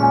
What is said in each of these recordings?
hello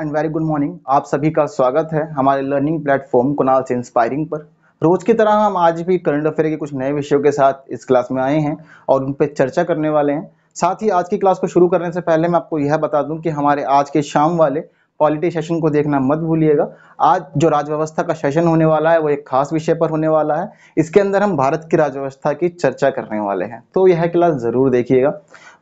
and very good morning आप सभी का स्वागत है हमारे लर्निंग प्लेटफॉर्म कुनाल से इंस्पायरिंग पर रोज की तरह हम आज भी करंट अफेयर के कुछ नए विषयों के साथ इस क्लास में आए हैं और उन पर चर्चा करने वाले हैं साथ ही आज की क्लास को शुरू करने से पहले मैं आपको यह बता दूं कि हमारे आज के शाम वाले पॉलिटी सेशन को देखना मत भूलिएगा आज जो राजव्यवस्था का सेशन होने वाला है वो एक खास विषय पर होने वाला है इसके अंदर हम भारत की राजव्यवस्था की चर्चा करने वाले हैं तो यह क्लास ज़रूर देखिएगा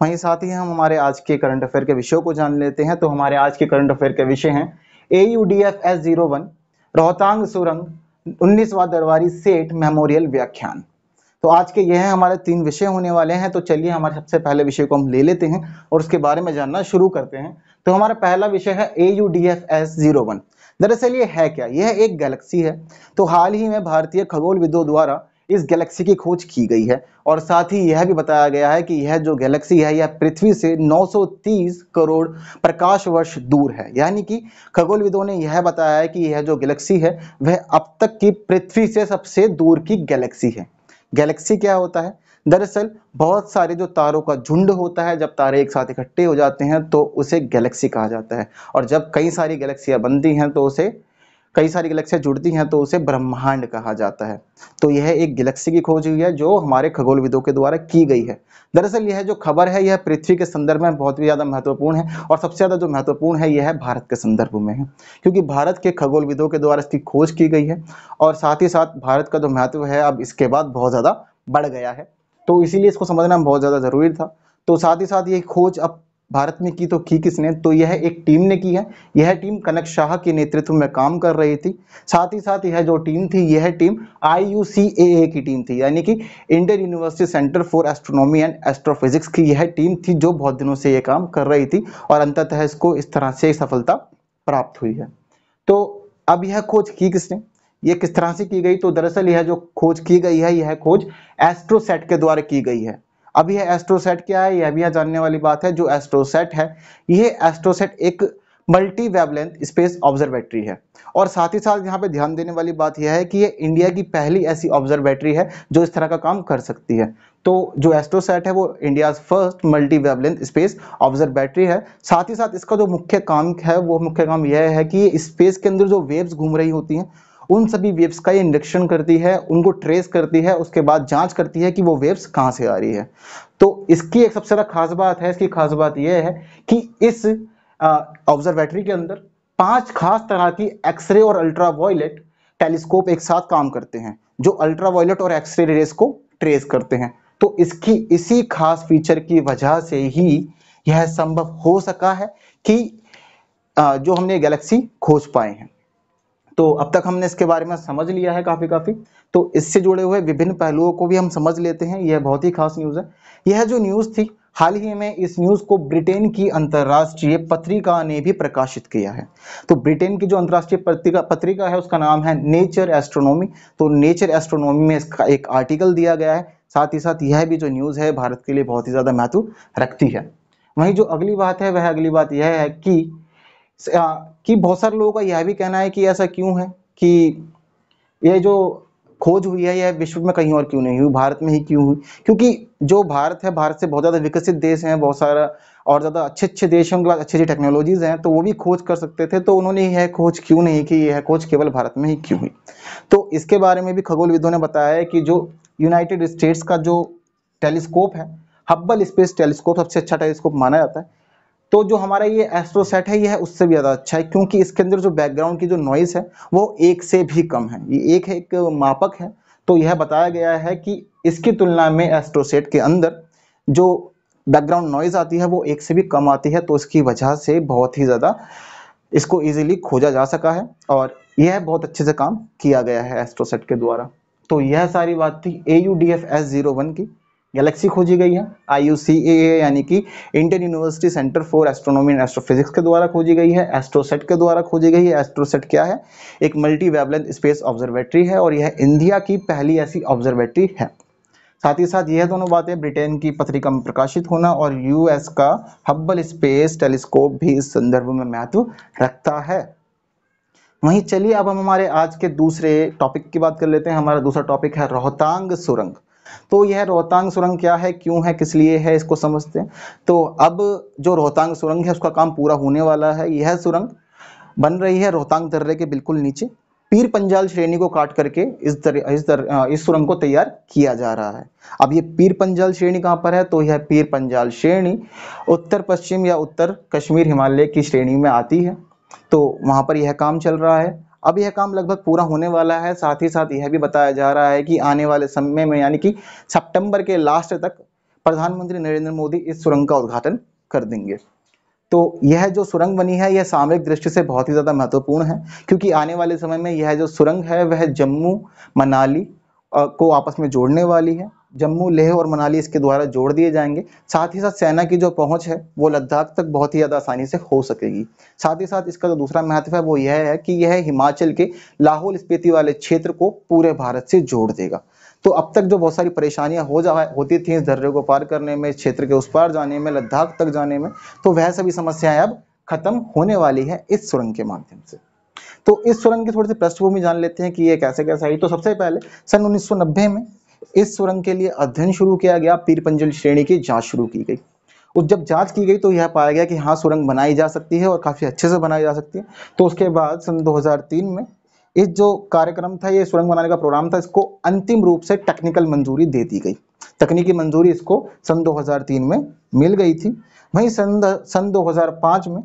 वहीं साथ ही हम हमारे आज के करंट अफेयर के विषयों को जान लेते हैं तो हमारे आज के करंट अफेयर के विषय हैं A U D F S zero one Rohtang सुरंग उन्नीसवा दरबारी सेठ मेमोरियल व्याख्यान तो आज के यह हमारे तीन विषय होने वाले हैं तो चलिए हमारे सबसे पहले विषय को हम ले लेते हैं और उसके बारे में जानना शुरू करते हैं तो हमारा पहला विषय है A U D F S zero one दरअसल ये है क्या यह एक गैलेक्सी है तो हाल ही में भारतीय खगोलविदों द्वारा इस गैलेक्सी की खोज की गई है और साथ ही यह भी बताया गया है कि यह जो गैलेक्सी है यह पृथ्वी से 930 करोड़ प्रकाश वर्ष दूर है यानी कि खगोलविदों ने यह बताया है कि यह जो गैलेक्सी है वह अब तक की पृथ्वी से सबसे दूर की गैलेक्सी है गैलेक्सी क्या होता है दरअसल बहुत सारे जो तारों का झुंड होता है जब तारे एक साथ इकट्ठे हो जाते हैं तो उसे गैलेक्सी कहा जाता है और जब कई सारी गैलेक्सियां बनती हैं तो उसे कई सारी गैलेक्सियाँ जुड़ती हैं तो उसे ब्रह्मांड कहा जाता है तो यह एक गैलेक्सी की खोज हुई है जो हमारे खगोलविदों के द्वारा की गई है दरअसल यह जो खबर है यह पृथ्वी के संदर्भ में बहुत ही ज़्यादा महत्वपूर्ण है और सबसे ज़्यादा जो महत्वपूर्ण है यह है भारत के संदर्भ में है क्योंकि भारत के खगोलविदों के द्वारा इसकी खोज की गई है और साथ ही साथ भारत का जो महत्व है अब इसके बाद बहुत ज़्यादा बढ़ गया है तो इसीलिए इसको समझना बहुत ज़्यादा ज़रूरी था तो साथ ही साथ ये खोज अब भारत में की तो की किसने तो यह एक टीम ने की है यह टीम कनक शाह के नेतृत्व में काम कर रही थी साथ ही साथ यह जो टीम थी यह टीम आई की टीम थी यानी कि Indian University Centre for Astronomy and Astrophysics की यह टीम थी जो बहुत दिनों से यह काम कर रही थी और अंततः इसको इस तरह से सफलता प्राप्त हुई है तो अब यह खोज की किसने ये किस तरह से की गई तो दरअसल यह जो खोज की गई है यह खोज एस्ट्रोसेट के द्वारा की गई है अभी यह एस्ट्रोसेट क्या है यह भी यहाँ जानने वाली बात है जो एस्ट्रोसेट है यह एस्ट्रोसेट एक मल्टी वेबलेंथ स्पेस ऑब्जर्वेटरी है और साथ ही साथ यहाँ पे ध्यान देने वाली बात यह है कि ये इंडिया की पहली ऐसी ऑब्जर्वेटरी है जो इस तरह का काम कर सकती है तो जो एस्ट्रोसेट है वो India first multi wavelength space observatory है साथ ही साथ इसका जो मुख्य काम है वो मुख्य काम यह है कि स्पेस के अंदर जो वेव्स घूम रही होती हैं उन सभी वेव्स का ये निरीक्षण करती है उनको ट्रेस करती है उसके बाद जांच करती है कि वो वेव्स कहाँ से आ रही है तो इसकी एक सबसे ज़्यादा खास बात है इसकी खास बात ये है कि इस ऑब्जर्वेटरी के अंदर पांच खास तरह की एक्सरे और अल्ट्रा वायलेट टेलीस्कोप एक साथ काम करते हैं जो अल्ट्रा वायलेट और एक्सरे रेस को ट्रेस करते हैं तो इसकी इसी खास फीचर की वजह से ही यह संभव हो सका है कि जो हमने गैलेक्सी खोज पाए हैं तो अब तक हमने इसके बारे में समझ लिया है काफ़ी काफ़ी तो इससे जुड़े हुए विभिन्न पहलुओं को भी हम समझ लेते हैं यह बहुत ही खास न्यूज़ है यह जो न्यूज़ थी हाल ही में इस न्यूज़ को ब्रिटेन की अंतर्राष्ट्रीय पत्रिका ने भी प्रकाशित किया है तो ब्रिटेन की जो अंतर्राष्ट्रीय पत्रिका पत्रिका है उसका नाम है नेचर एस्ट्रोनॉमी तो नेचर एस्ट्रोनॉमी में इसका एक आर्टिकल दिया गया है साथ ही साथ यह भी जो न्यूज़ है भारत के लिए बहुत ही ज़्यादा महत्व रखती है वहीं जो अगली बात है वह अगली बात यह है कि कि बहुत सारे लोगों का यह भी कहना है कि ऐसा क्यों है कि यह जो खोज हुई है यह विश्व में कहीं और क्यों नहीं हुई भारत में ही क्यों हुई क्योंकि जो भारत है भारत से बहुत ज़्यादा विकसित देश हैं बहुत सारा और ज़्यादा अच्छे अच्छे देशों के पास अच्छी अच्छी टेक्नोलॉजीज़ हैं तो वो भी खोज कर सकते थे तो उन्होंने यह खोज क्यों नहीं की यह खोज केवल भारत में ही क्यों हुई तो इसके बारे में भी खगोलविदों ने बताया है कि जो यूनाइटेड स्टेट्स का जो टेलीस्कोप है हब्बल स्पेस टेलीस्कोप सबसे अच्छा टेलीस्कोप माना जाता है तो जो हमारा ये एस्ट्रो सेट है ये है उससे भी ज़्यादा अच्छा है क्योंकि इसके अंदर जो बैकग्राउंड की जो नॉइज़ है वो एक से भी कम है ये एक एक मापक है तो यह बताया गया है कि इसकी तुलना में एस्ट्रोसेट के अंदर जो बैकग्राउंड नॉइज़ आती है वो एक से भी कम आती है तो इसकी वजह से बहुत ही ज़्यादा इसको ईजिली खोजा जा सका है और यह बहुत अच्छे से काम किया गया है एस्ट्रोसेट के द्वारा तो यह सारी बात थी A U D F S zero one की गैलेक्सी खोजी गई है आई यू सी ए यानी कि Indian University Centre for Astronomy and Astrophysics के द्वारा खोजी गई है एस्ट्रोसेट के द्वारा खोजी गई है एस्ट्रोसेट क्या है एक मल्टी वेबलेंथ स्पेस ऑब्जर्वेटरी है और यह इंडिया की पहली ऐसी ऑब्जर्वेटरी है साथ ही साथ यह दोनों बातें ब्रिटेन की पत्रिका में प्रकाशित होना और यूएस का हब्बल स्पेस टेलीस्कोप भी इस संदर्भ में महत्व रखता है वहीं चलिए अब हम हमारे आज के दूसरे टॉपिक की बात कर लेते हैं हमारा दूसरा टॉपिक है रोहतांग सुरंग तो यह रोहतांग सुरंग क्या है क्यों है किस लिए है इसको समझते हैं तो अब जो रोहतांग सुरंग है उसका काम पूरा होने वाला है यह सुरंग बन रही है रोहतांग दर्रे के बिल्कुल नीचे पीर पंजाल श्रेणी को काट करके इस दर, इस दर, इस सुरंग को तैयार किया जा रहा है अब ये पीर पंजाल श्रेणी कहाँ पर है तो यह पीर पंजाल श्रेणी उत्तर पश्चिम या उत्तर कश्मीर हिमालय की श्रेणी में आती है तो वहाँ पर यह काम चल रहा है अब यह काम लगभग पूरा होने वाला है साथ ही साथ यह भी बताया जा रहा है कि आने वाले समय में यानी कि सितंबर के लास्ट तक प्रधानमंत्री नरेंद्र मोदी इस सुरंग का उद्घाटन कर देंगे तो यह जो सुरंग बनी है यह सामरिक दृष्टि से बहुत ही ज़्यादा महत्वपूर्ण है क्योंकि आने वाले समय में यह जो सुरंग है वह जम्मू मनाली को आपस में जोड़ने वाली है जम्मू लेह और मनाली इसके द्वारा जोड़ दिए जाएंगे साथ ही साथ सेना की जो पहुंच है वो लद्दाख तक बहुत ही ज़्यादा आसानी से हो सकेगी साथ ही साथ इसका जो दूसरा महत्व है वो यह है कि यह हिमाचल के लाहौल स्पीति वाले क्षेत्र को पूरे भारत से जोड़ देगा तो अब तक जो बहुत सारी परेशानियां हो जा होती थी इस दर्रे को पार करने में क्षेत्र के उस पार जाने में लद्दाख तक जाने में तो वह सभी समस्याएं अब खत्म होने वाली है इस सुरंग के माध्यम से तो इस सुरंग की थोड़ी सी पृष्ठभूमि जान लेते हैं कि ये कैसे कैसे आई तो सबसे पहले सन 1990 में इस सुरंग के लिए अध्ययन शुरू किया गया पीर पंजल श्रेणी की जांच शुरू की गई और जब जांच की गई तो यह पाया गया कि हाँ सुरंग बनाई जा सकती है और काफ़ी अच्छे से बनाई जा सकती है तो उसके बाद सन 2003 में इस जो कार्यक्रम था ये सुरंग बनाने का प्रोग्राम था इसको अंतिम रूप से टेक्निकल मंजूरी दे दी गई तकनीकी मंजूरी इसको सन 2003 में मिल गई थी वहीं सन सन 2005 में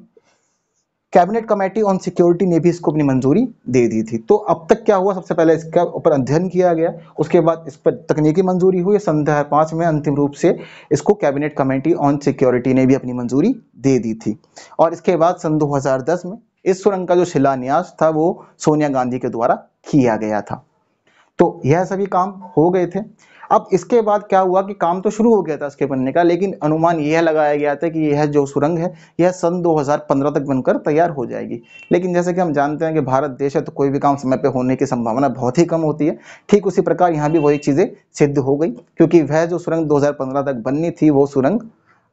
कैबिनेट कमेटी ऑन सिक्योरिटी ने भी इसको अपनी मंजूरी दे दी थी तो अब तक क्या हुआ सबसे पहले इसका ऊपर अध्ययन किया गया उसके बाद इस पर तकनीकी मंजूरी हुई सन दो पाँच में अंतिम रूप से इसको कैबिनेट कमेटी ऑन सिक्योरिटी ने भी अपनी मंजूरी दे दी थी और इसके बाद सन 2010 में इस सुरंग का जो शिलान्यास था वो सोनिया गांधी के द्वारा किया गया था तो यह सभी काम हो गए थे अब इसके बाद क्या हुआ कि काम तो शुरू हो गया था इसके बनने का लेकिन अनुमान यह लगाया गया था कि यह जो सुरंग है यह सन 2015 तक बनकर तैयार हो जाएगी लेकिन जैसे कि हम जानते हैं कि भारत देश है तो कोई भी काम समय पर होने की संभावना बहुत ही कम होती है ठीक उसी प्रकार यहाँ भी वही चीज़ें सिद्ध हो गई क्योंकि वह जो सुरंग दो तक बननी थी वो सुरंग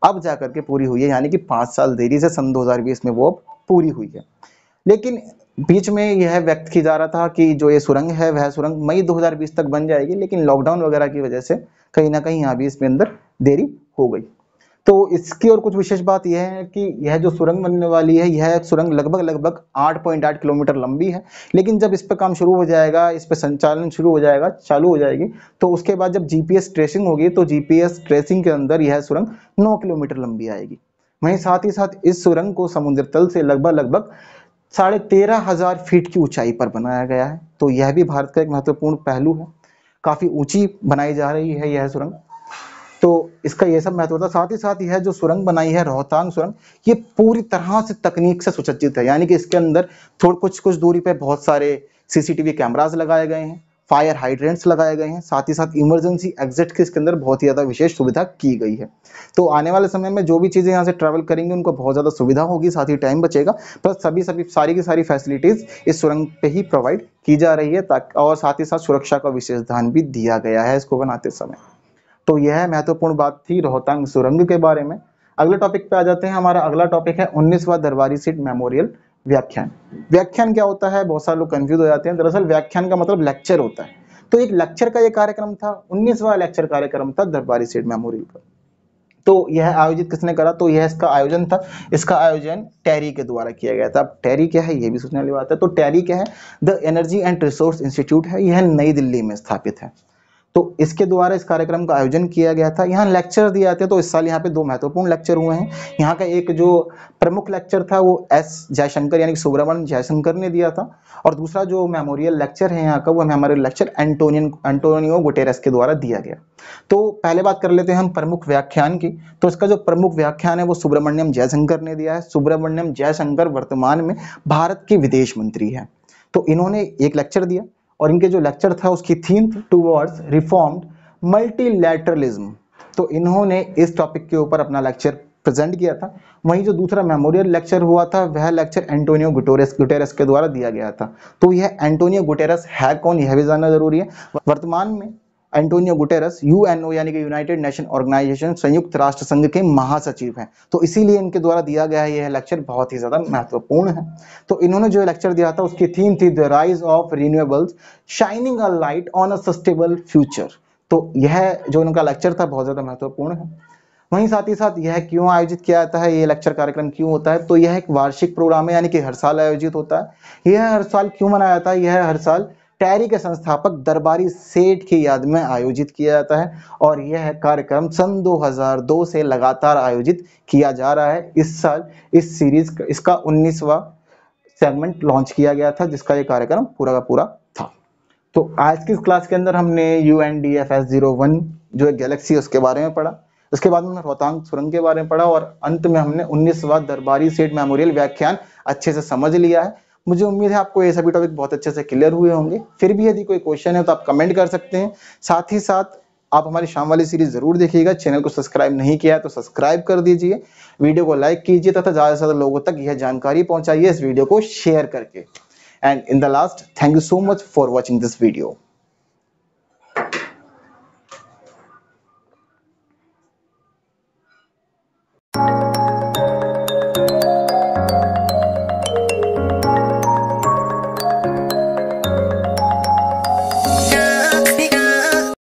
अब जा के पूरी हुई है यानी कि पाँच साल देरी से सन दो में वो अब पूरी हुई है लेकिन बीच में यह व्यक्त किया जा रहा था कि जो ये सुरंग है वह सुरंग मई 2020 तक बन जाएगी लेकिन लॉकडाउन वगैरह की वजह से कहीं ना कहीं यहाँ भी इसमें अंदर देरी हो गई तो इसकी और कुछ विशेष बात यह है कि यह जो सुरंग बनने वाली है यह सुरंग लगभग लगभग 8.8 किलोमीटर लंबी है लेकिन जब इस पर काम शुरू हो जाएगा इस पर संचालन शुरू हो जाएगा चालू हो जाएगी तो उसके बाद जब जीपीएस ट्रेसिंग होगी तो जीपीएस ट्रेसिंग के अंदर यह सुरंग 9 किलोमीटर लंबी आएगी वहीं साथ ही साथ इस सुरंग को समुद्र तल से लगभग लगभग साढ़े तेरह हजार फीट की ऊंचाई पर बनाया गया है तो यह भी भारत का एक महत्वपूर्ण पहलू है काफी ऊंची बनाई जा रही है यह सुरंग तो इसका यह सब महत्व साथ ही साथ यह जो सुरंग बनाई है रोहतांग सुरंग ये पूरी तरह से तकनीक से सुसज्जित है यानी कि इसके अंदर थोड़ा कुछ कुछ दूरी पर बहुत सारे सीसीटीवी कैमराज लगाए गए हैं फायर हाइड्रेंट्स लगाए गए हैं साथ ही साथ इमरजेंसी एग्जिट के इसके अंदर बहुत ही ज़्यादा विशेष सुविधा की गई है तो आने वाले समय में जो भी चीज़ें यहाँ से ट्रैवल करेंगे उनको बहुत ज़्यादा सुविधा होगी साथ ही टाइम बचेगा पर सभी सभी सारी की सारी फैसिलिटीज़ इस सुरंग पे ही प्रोवाइड की जा रही है ताकि और साथ ही साथ सुरक्षा का विशेष ध्यान भी दिया गया है इसको बनाते समय तो यह महत्वपूर्ण बात थी रोहतांग सुरंग के बारे में अगले टॉपिक पे आ जाते हैं हमारा अगला टॉपिक है उन्नीसवा दरबारी सीट मेमोरियल व्याख्यान व्याख्यान क्या होता है बहुत सारे लोग कंफ्यूज हो जाते हैं दरअसल व्याख्यान का मतलब लेक्चर होता है तो एक लेक्चर का ये कार्यक्रम था उन्नीसवा लेक्चर कार्यक्रम था दरबारी सेठ मेमोरियल का तो यह आयोजित किसने करा तो यह इसका आयोजन था इसका आयोजन टैरी के द्वारा किया गया था अब टैरी क्या है यह भी सोचने वाली बात है तो टैरी क्या है the energy and resource institute है यह नई दिल्ली में स्थापित है तो इसके द्वारा इस कार्यक्रम का आयोजन किया गया था यहाँ लेक्चर दिए जाते हैं तो इस साल यहाँ पे दो महत्वपूर्ण लेक्चर हुए हैं यहाँ का एक जो प्रमुख लेक्चर था वो एस जयशंकर यानी सुब्रमण्यम जयशंकर ने दिया था और दूसरा जो मेमोरियल लेक्चर है यहाँ का वो मेमोरियल लेक्चर एंटोनियन एंटोनियो गुटेरस के द्वारा दिया गया तो पहले बात कर लेते हैं हम प्रमुख व्याख्यान की तो इसका जो प्रमुख व्याख्यान है वो सुब्रमण्यम जयशंकर ने दिया है सुब्रमण्यम जयशंकर वर्तमान में भारत के विदेश मंत्री है तो इन्होंने एक लेक्चर दिया और इनके जो लेक्चर था उसकी थीम टूवर्ड्स रिफॉर्म्ड मल्टीलैटरलिज्म तो इन्होंने इस टॉपिक के ऊपर अपना लेक्चर प्रेजेंट किया था वहीं जो दूसरा मेमोरियल लेक्चर हुआ था वह लेक्चर एंटोनियो गुटेरस गुटेरस के द्वारा दिया गया था तो यह एंटोनियो गुटेरस है कौन यह भी जानना जरूरी है वर्तमान में एंटोनियो गुटेरस यूएनओ यानी कि यूनाइटेड नेशन ऑर्गेनाइजेशन संयुक्त राष्ट्र संघ के महासचिव हैं तो इसीलिए इनके द्वारा दिया गया यह लेक्चर बहुत ही ज़्यादा महत्वपूर्ण है तो इन्होंने जो लेक्चर दिया था उसकी थीम थी the rise of renewables shining a light on a sustainable future तो यह जो इनका लेक्चर था बहुत ज़्यादा महत्वपूर्ण है वहीं साथ ही साथ यह क्यों आयोजित किया जाता है ये लेक्चर कार्यक्रम क्यों होता है तो यह एक वार्षिक प्रोग्राम है यानी कि हर साल आयोजित होता है यह हर साल क्यों मनाया जाता है यह हर साल टैरी के संस्थापक दरबारी सेठ की याद में आयोजित किया जाता है और यह कार्यक्रम सन 2002 से लगातार आयोजित किया जा रहा है इस साल इस सीरीज इसका उन्नीसवा सेगमेंट लॉन्च किया गया था जिसका यह कार्यक्रम पूरा का पूरा था तो आज की इस क्लास के अंदर हमने U N D F S zero one जो एक गैलेक्सी उसके बारे में पढ़ा उसके बाद हमने रोहतांग सुरंग के बारे में पढ़ा और अंत में हमने उन्नीसवा दरबारी सेठ मेमोरियल व्याख्यान अच्छे से समझ लिया है मुझे उम्मीद है आपको ये सभी टॉपिक बहुत अच्छे से क्लियर हुए होंगे फिर भी यदि कोई क्वेश्चन है तो आप कमेंट कर सकते हैं साथ ही साथ आप हमारी शाम वाली सीरीज जरूर देखिएगा चैनल को सब्सक्राइब नहीं किया है तो सब्सक्राइब कर दीजिए वीडियो को लाइक कीजिए तथा ज़्यादा से ज़्यादा लोगों तक यह जानकारी पहुंचाइए इस वीडियो को शेयर करके and in the last thank you so much for watching this video